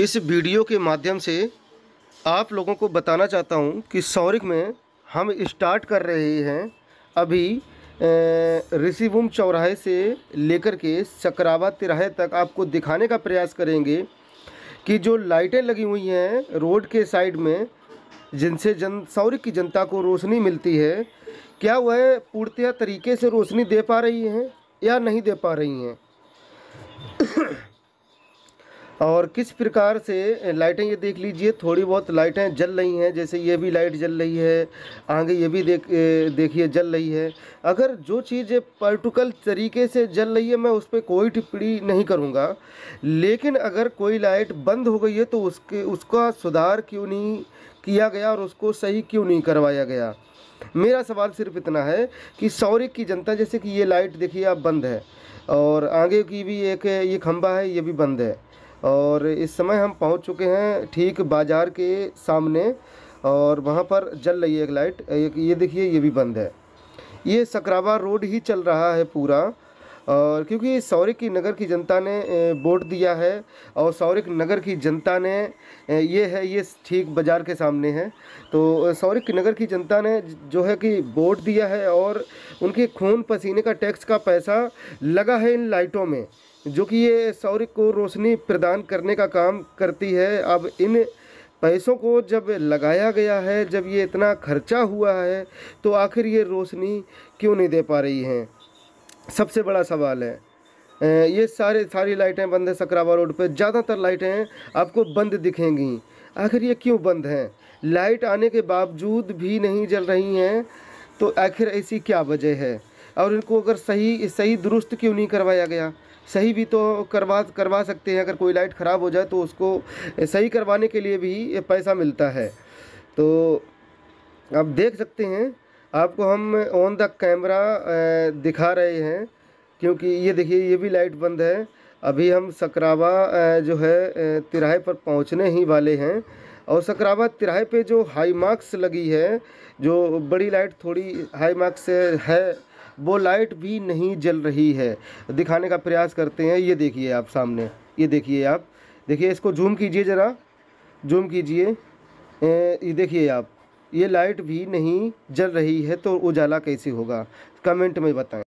इस वीडियो के माध्यम से आप लोगों को बताना चाहता हूँ कि सौरिक में हम स्टार्ट कर रहे हैं अभी ऋषिभूम चौराहे से लेकर के चक्रावा तिराहे तक आपको दिखाने का प्रयास करेंगे कि जो लाइटें लगी हुई हैं रोड के साइड में जिनसे जन सौरिक की जनता को रोशनी मिलती है क्या वह पूर्णतया तरीके से रोशनी दे पा रही हैं या नहीं दे पा रही हैं और किस प्रकार से लाइटें ये देख लीजिए थोड़ी बहुत लाइटें जल रही हैं जैसे ये भी लाइट जल रही है आगे ये भी देख देखिए जल रही है अगर जो चीज़ पर्टिकल तरीके से जल रही है मैं उस पर कोई टिप्पणी नहीं करूँगा लेकिन अगर कोई लाइट बंद हो गई है तो उसके उसका सुधार क्यों नहीं किया गया और उसको सही क्यों नहीं करवाया गया मेरा सवाल सिर्फ इतना है कि सौर्य की जनता जैसे कि ये लाइट देखिए आप बंद है और आगे की भी एक ये खंभा है ये भी बंद है और इस समय हम पहुंच चुके हैं ठीक बाज़ार के सामने और वहाँ पर जल रही है एक लाइट एक ये देखिए ये भी बंद है ये सकरावा रोड ही चल रहा है पूरा और क्योंकि सौरिक की नगर की जनता ने वोट दिया है और सौरिक नगर की जनता ने ये है ये ठीक बाज़ार के सामने है तो सौरिक नगर की जनता ने जो है कि वोट दिया है और उनके खून पसीने का टैक्स का पैसा लगा है इन लाइटों में जो कि ये सौर को रोशनी प्रदान करने का काम करती है अब इन पैसों को जब लगाया गया है जब ये इतना खर्चा हुआ है तो आखिर ये रोशनी क्यों नहीं दे पा रही हैं सबसे बड़ा सवाल है ये सारे सारी लाइटें बंद है सकरावा रोड पे ज़्यादातर लाइटें आपको बंद दिखेंगी आखिर ये क्यों बंद हैं लाइट आने के बावजूद भी नहीं जल रही हैं तो आखिर ऐसी क्या वजह है और इनको अगर सही सही दुरुस्त क्यों नहीं करवाया गया सही भी तो करवा करवा सकते हैं अगर कोई लाइट ख़राब हो जाए तो उसको सही करवाने के लिए भी पैसा मिलता है तो आप देख सकते हैं आपको हम ऑन द कैमरा दिखा रहे हैं क्योंकि ये देखिए ये भी लाइट बंद है अभी हम सकरावा जो है तिराहे पर पहुंचने ही वाले हैं और सकरावा तिराहे पे जो हाई मार्क्स लगी है जो बड़ी लाइट थोड़ी हाई मार्क्स है वो लाइट भी नहीं जल रही है दिखाने का प्रयास करते हैं ये देखिए आप सामने ये देखिए आप देखिए इसको जूम कीजिए ज़रा जूम कीजिए ये देखिए आप ये लाइट भी नहीं जल रही है तो उजाला कैसे होगा कमेंट में बताएं